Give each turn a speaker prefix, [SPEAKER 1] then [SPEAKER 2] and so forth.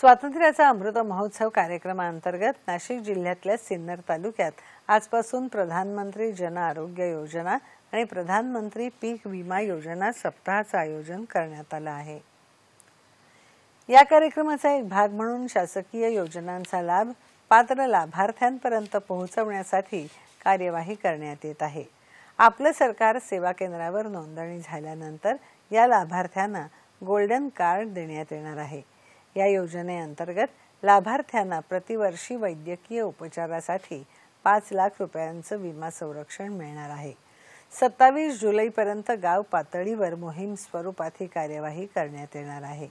[SPEAKER 1] स्वातंत्र्याचा अमृत महोत्सव कार्यक्रमाअंतर्गत नाशिक जिल्ह्यातल्या सिन्नर तालुक्यात आजपासून प्रधानमंत्री जन आरोग्य योजना आणि प्रधानमंत्री पीक विमा योजना सप्ताहाचं आयोजन करण्यात आलं आहे या कार्यक्रमाचा एक भाग म्हणून शासकीय योजनांचा लाभ पात्र लाभार्थ्यांपर्यंत पोहोचवण्यासाठी कार्यवाही करण्यात येत आहे आपलं सरकार सेवा केंद्रावर नोंदणी झाल्यानंतर या लाभार्थ्यांना गोल्डन कार्ड देण्यात येणार आहे या योजनेअंतर्गत लाभार्थ्यांना प्रतिवर्षी वैद्यकीय उपचारासाठी पाच लाख रुपयांचं विमा संरक्षण मिळणार आहे सत्तावीस जुलैपर्यंत गाव पातळीवर मोहीम स्वरूपात ही कार्यवाही करण्यात येणार आहे